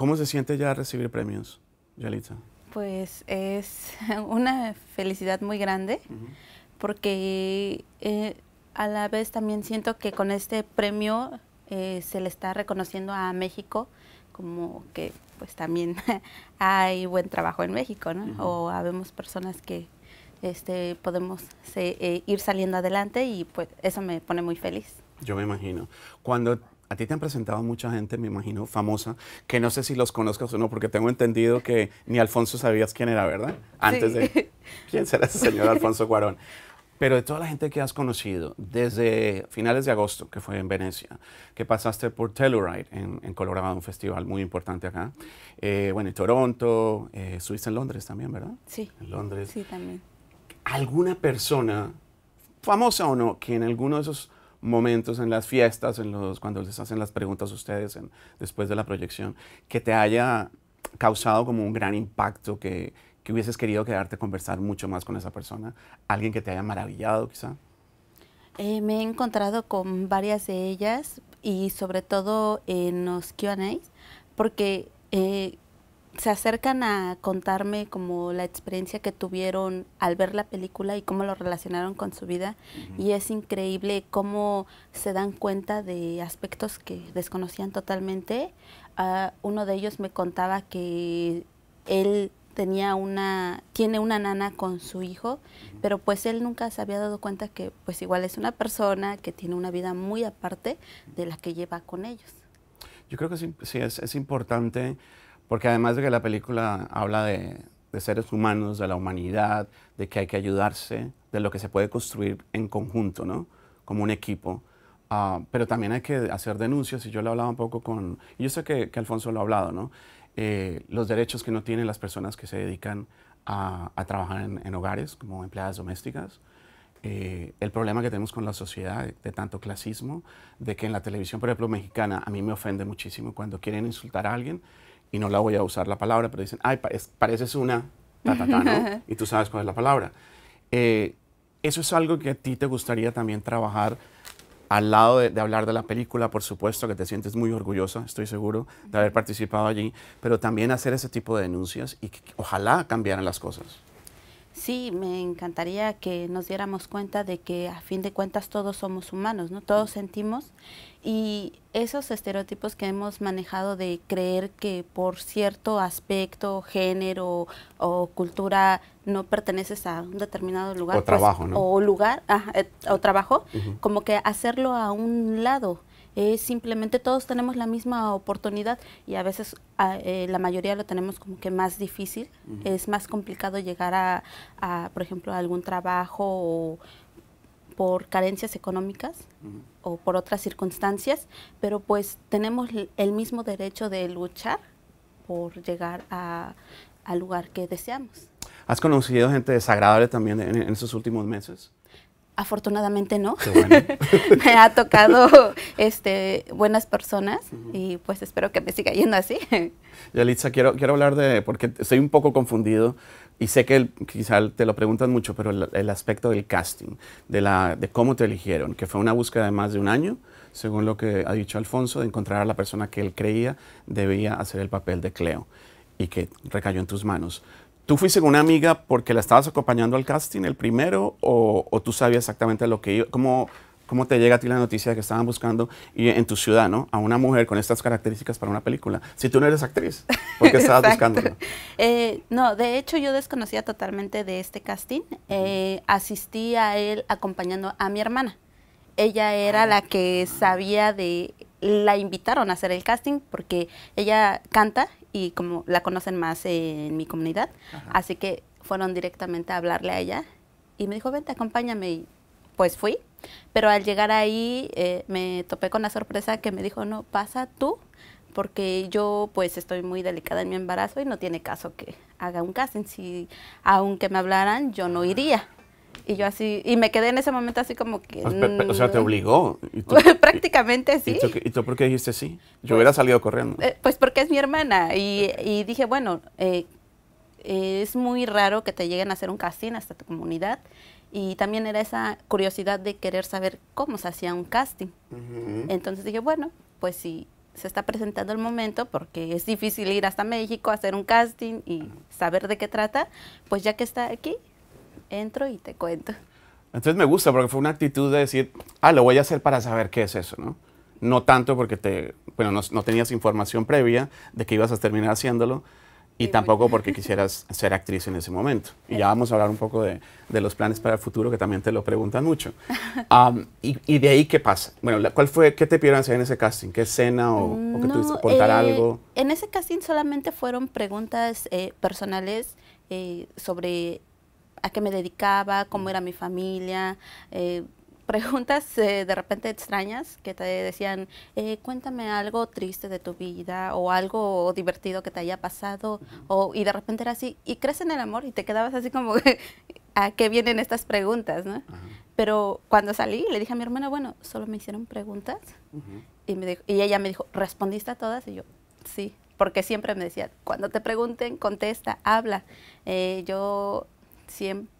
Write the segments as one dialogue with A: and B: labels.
A: ¿Cómo se siente ya recibir premios, Yalitza?
B: Pues es una felicidad muy grande porque eh, a la vez también siento que con este premio eh, se le está reconociendo a México como que pues también hay buen trabajo en México, ¿no? O habemos personas que este, podemos eh, ir saliendo adelante y pues eso me pone muy feliz.
A: Yo me imagino. Cuando a ti te han presentado mucha gente, me imagino, famosa, que no sé si los conozcas o no, porque tengo entendido que ni Alfonso sabías quién era, ¿verdad? Antes de... ¿Quién será ese señor Alfonso Cuarón? Pero de toda la gente que has conocido, desde finales de agosto, que fue en Venecia, que pasaste por Telluride en, Colorado, un festival muy importante acá, eh, bueno, en Toronto, eh, estuviste en Londres también, ¿verdad? Sí. En Londres. Sí, también. ¿Alguna persona, famosa o no, que en alguno de esos momentos en las fiestas, en los, cuando les hacen las preguntas a ustedes después de la proyección, que te haya causado como un gran impacto, que, hubieses querido quedarte a conversar mucho más con esa persona, alguien que te haya maravillado quizá.
B: Eh, me he encontrado con varias de ellas y sobre todo en los QAs, porque eh, se acercan a contarme como la experiencia que tuvieron al ver la película y cómo lo relacionaron con su vida. Y es increíble cómo se dan cuenta de aspectos que desconocían totalmente. Ah, uno de ellos me contaba que él tenía una tiene una nana con su hijo, pero pues él nunca se había dado cuenta que pues igual es una persona que tiene una vida muy aparte de la que lleva con ellos.
A: Yo creo que sí, sí es, es importante porque además de que la película habla de, seres humanos, de la humanidad, de que hay que ayudarse, de lo que se puede construir en conjunto, ¿no? Como un equipo. Ah, pero también hay que hacer denuncias, y yo lo hablaba un poco con... Y yo sé que, Alfonso lo ha hablado, ¿no? Eh, los derechos que no tienen las personas que se dedican a, trabajar en, hogares como empleadas domésticas. Eh, el problema que tenemos con la sociedad de, tanto clasismo, de que en la televisión, por ejemplo, mexicana, a mí me ofende muchísimo cuando quieren insultar a alguien y no la voy a usar la palabra, pero dicen, ay, pareces una ta, ¿no? Y tú sabes cuál es la palabra. Eh, eso es algo que a ti te gustaría también trabajar al lado de, hablar de la película, por supuesto, que te sientes muy orgullosa, estoy seguro, de haber participado allí, pero también hacer ese tipo de denuncias y que, ojalá cambiaran las cosas.
B: Sí, me encantaría que nos diéramos cuenta de que a fin de cuentas todos somos humanos, ¿no? Todos sentimos y esos estereotipos que hemos manejado de creer que por cierto aspecto, género o cultura no perteneces a un determinado lugar o pues, trabajo, ¿no? o lugar ah, o trabajo, como que hacerlo a un lado simplemente todos tenemos la misma oportunidad y a veces eh, la mayoría lo tenemos como que más difícil, es más complicado llegar a, por ejemplo, a algún trabajo o por carencias económicas o por otras circunstancias, pero pues tenemos el mismo derecho de luchar por llegar a, al lugar que deseamos.
A: ¿Has conocido gente desagradable también en, en últimos meses?
B: Afortunadamente no. Bueno. me ha tocado este, buenas personas y pues espero que me siga yendo así.
A: Yalitza, quiero, quiero hablar de, porque estoy un poco confundido y sé que quizás te lo preguntan mucho, pero el, el, aspecto del casting, de, la, de cómo te eligieron, que fue una búsqueda de más de un año, según lo que ha dicho Alfonso, de encontrar a la persona que él creía debía hacer el papel de Cleo y que recayó en tus manos. ¿Tú fuiste con una amiga porque la estabas acompañando al casting, el primero, o, tú sabías exactamente lo que iba? ¿Cómo, te llega a ti la noticia de que estaban buscando y en tu ciudad, ¿no? A una mujer con estas características para una película. Si tú no eres actriz, ¿por qué estabas buscando.
B: Eh, no, de hecho yo desconocía totalmente de este casting. Eh, asistí a él acompañando a mi hermana. Ella era la que sabía de... La invitaron a hacer el casting porque ella canta, y como la conocen más en mi comunidad, así que fueron directamente a hablarle a ella y me dijo, vente, acompáñame. Y pues fui, pero al llegar ahí eh, me topé con la sorpresa que me dijo, no, pasa tú, porque yo pues estoy muy delicada en mi embarazo y no tiene caso que haga un en Si aunque me hablaran, yo no iría. Y yo así, y me quedé en ese momento así como que... Pues, o sea, te mm.
A: obligó.
B: Prácticamente sí.
A: ¿Y tú, por qué dijiste sí? Yo pues, hubiera salido corriendo. Eh,
B: pues porque es mi hermana y, dije, bueno, eh, es muy raro que te lleguen a hacer un casting hasta tu comunidad. Y también era esa curiosidad de querer saber cómo se hacía un casting. Entonces dije, bueno, pues si se está presentando el momento, porque es difícil ir hasta México a hacer un casting y saber de qué trata, pues ya que está aquí, entro y te cuento.
A: Entonces me gusta porque fue una actitud de decir, ah, lo voy a hacer para saber qué es eso, ¿no? No tanto porque te, bueno, no, tenías información previa de que ibas a terminar haciéndolo y tampoco porque quisieras ser actriz en ese momento. Y ya vamos a hablar un poco de, los planes para el futuro que también te lo preguntan mucho. y, de ahí qué pasa? Bueno, ¿cuál fue, qué te pidieron hacer en ese casting? ¿Qué escena o, que tuviste que aportar eh, algo?
B: En ese casting solamente fueron preguntas eh, personales eh, sobre a qué me dedicaba, cómo era mi familia, eh, preguntas eh, de repente extrañas que te decían, eh, cuéntame algo triste de tu vida o algo divertido que te haya pasado, y de repente era así, y crees en el amor y te quedabas así como, ¿a qué vienen estas preguntas? Pero cuando salí le dije a mi hermana, bueno, solo me hicieron preguntas y, ella me dijo, ¿respondiste a todas? Y yo, sí, porque siempre me decía, cuando te pregunten, contesta, habla. yo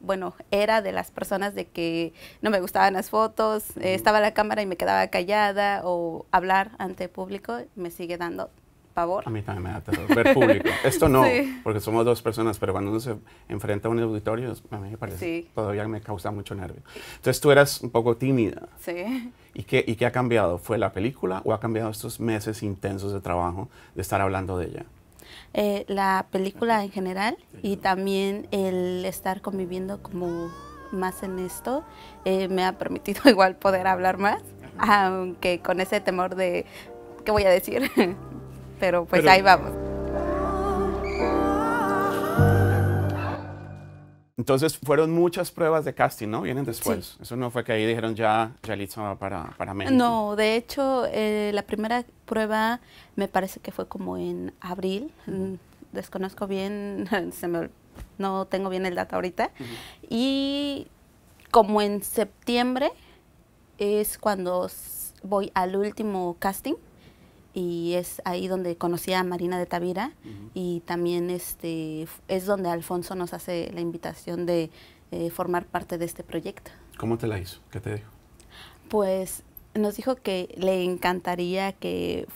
B: bueno, era de las personas de que no me gustaban las fotos, eh, estaba la cámara y me quedaba callada o hablar ante público me sigue dando pavor. A mí también me da
A: terror ver público. Esto no, porque somos dos personas, pero cuando uno se enfrenta a un auditorio, a mí me parece, todavía me causa mucho nervio. Entonces tú eras un poco tímida. Sí. ¿Y qué, ¿Y qué ha cambiado? ¿Fue la película o ha cambiado estos meses intensos de trabajo de estar hablando de ella?
B: Eh, la película en general y también el estar conviviendo como más en esto eh, me ha permitido igual poder hablar más, aunque con ese temor de qué voy a decir, pero pues ahí vamos.
A: Entonces fueron muchas pruebas de casting, ¿no? Vienen después. Eso no fue que ahí dijeron ya, ya listo para, para No,
B: de hecho, eh, la primera prueba me parece que fue como en abril. Mm, desconozco bien, no tengo bien el dato ahorita. Y como en septiembre es cuando voy al último casting y es ahí donde conocí a Marina de Tavira y también este, es donde Alfonso nos hace la invitación de eh, formar parte de este proyecto.
A: ¿Cómo te la hizo? ¿Qué te dijo?
B: Pues nos dijo que le encantaría que,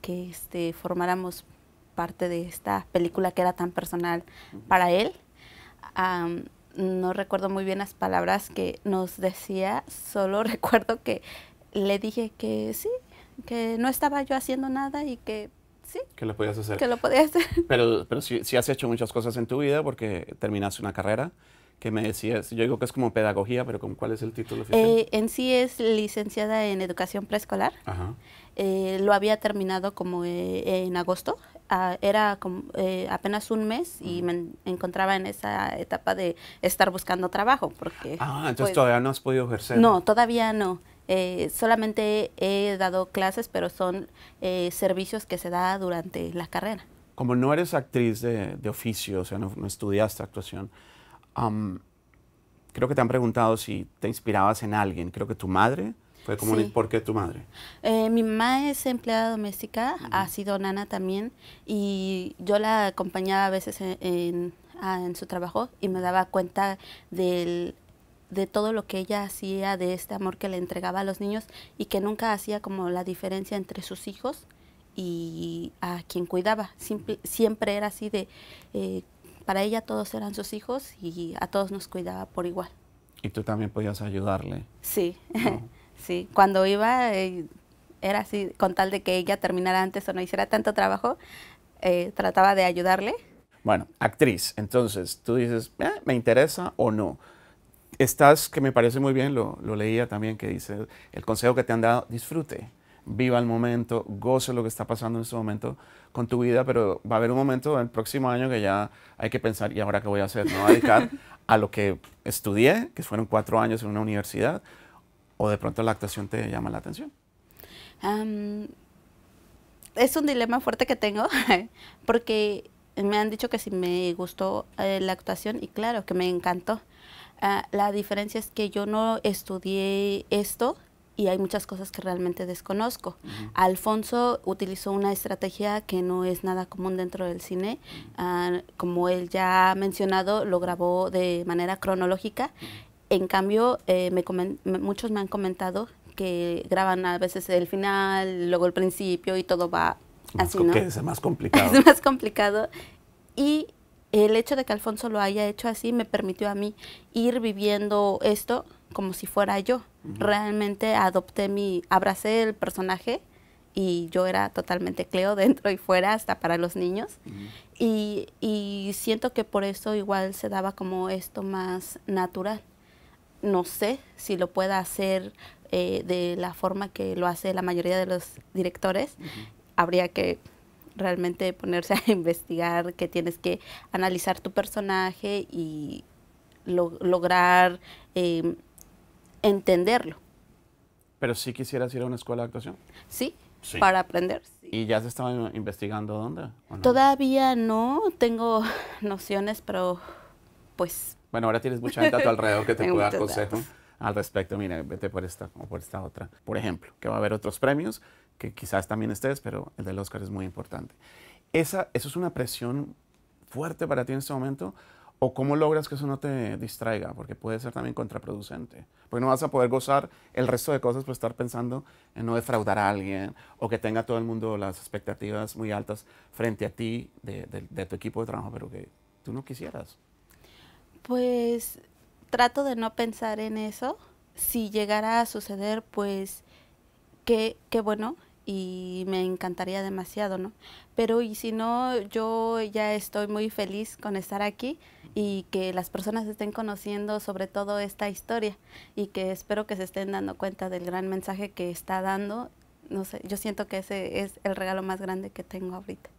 B: que este, formáramos parte de esta película que era tan personal para él. no recuerdo muy bien las palabras que nos decía, solo recuerdo que le dije que sí, que no estaba yo haciendo nada y que
A: sí. Que lo podías hacer. Que lo podías hacer. Pero, pero sí, has hecho muchas cosas en tu vida porque terminaste una carrera que me decías, yo digo que es como pedagogía, pero ¿cuál es el título eh, oficial?
B: en sí es licenciada en educación preescolar. Eh, lo había terminado como eh, en agosto. Ah, era como, apenas un mes y me encontraba en esa etapa de estar buscando trabajo. Porque, ah, entonces pues todavía
A: no has podido ejercer. No,
B: todavía no. Eh, solamente he dado clases, pero son eh, servicios que se da durante la carrera.
A: Como no eres actriz de, oficio, o sea, no, estudiaste actuación, creo que te han preguntado si te inspirabas en alguien. Creo que tu madre fue como, ¿por qué tu madre?
B: Eh, mi mamá es empleada doméstica, ha sido nana también, y yo la acompañaba a veces en ah, su trabajo y me daba cuenta del de todo lo que ella hacía, de este amor que le entregaba a los niños y que nunca hacía como la diferencia entre sus hijos y a quien cuidaba. siempre era así de, eh, para ella todos eran sus hijos y a todos nos cuidaba por igual.
A: Y tú también podías ayudarle.
B: Sí, sí. Cuando iba, eh, era así, con tal de que ella terminara antes o no hiciera tanto trabajo, eh, trataba de ayudarle.
A: Bueno, actriz, entonces tú dices, ¿me interesa o no? estás, que me parece muy bien, lo, leía también, que dice, el consejo que te han dado, disfrute, viva el momento, goce lo que está pasando en este momento con tu vida, pero va a haber un momento el próximo año que ya hay que pensar, ¿y ahora qué voy a hacer? ¿Me voy a dedicar a lo que estudié, que fueron cuatro años en una universidad? ¿O de pronto la actuación te llama la atención?
B: es un dilema fuerte que tengo, porque me han dicho que si me gustó eh, la actuación, y claro, que me encantó Ah, la diferencia es que yo no estudié esto y hay muchas cosas que realmente desconozco. Alfonso utilizó una estrategia que no es nada común dentro del cine. Ah, como él ya ha mencionado, lo grabó de manera cronológica. En cambio, eh, muchos me han comentado que graban a veces el final, luego el principio y todo va así, ¿no? Es más
A: complicado. es más
B: complicado. Y el hecho de que Alfonso lo haya hecho así me permitió a mí ir viviendo esto como si fuera yo. Realmente adopté mi, abracé el personaje y yo era totalmente Cleo dentro y fuera, hasta para los niños. y, siento que por eso igual se daba como esto más natural. No sé si lo pueda hacer eh, de la forma que lo hace la mayoría de los directores. Habría que realmente ponerse a investigar, que tienes que analizar tu personaje y lograr em, entenderlo.
A: Pero sí quisieras ir a una escuela de actuación.
B: Sí, para aprender.
A: Sí. ¿Y ya se estaba investigando dónde?
B: Todavía no, tengo nociones, pero pues... Bueno, ahora tienes mucha gente a tu alrededor que te pueda dar
A: al respecto. Mira, vete por esta o por esta otra. Por ejemplo, que va a haber otros premios que quizás también estés, pero el del Oscar es muy importante. Esa, ¿Eso es una presión fuerte para ti en este momento? ¿O cómo logras que eso no te distraiga? Porque puede ser también contraproducente. Porque no vas a poder gozar el resto de cosas por estar pensando en no defraudar a alguien o que tenga todo el mundo las expectativas muy altas frente a ti de, de tu equipo de trabajo, pero que tú no quisieras.
B: Pues trato de no pensar en eso. Si llegara a suceder, pues qué, bueno y me encantaría demasiado, ¿no? Pero y si no, yo ya estoy muy feliz con estar aquí y que las personas estén conociendo sobre todo esta historia y que espero que se estén dando cuenta del gran mensaje que está dando. No sé, yo siento que ese es el regalo más grande que tengo ahorita.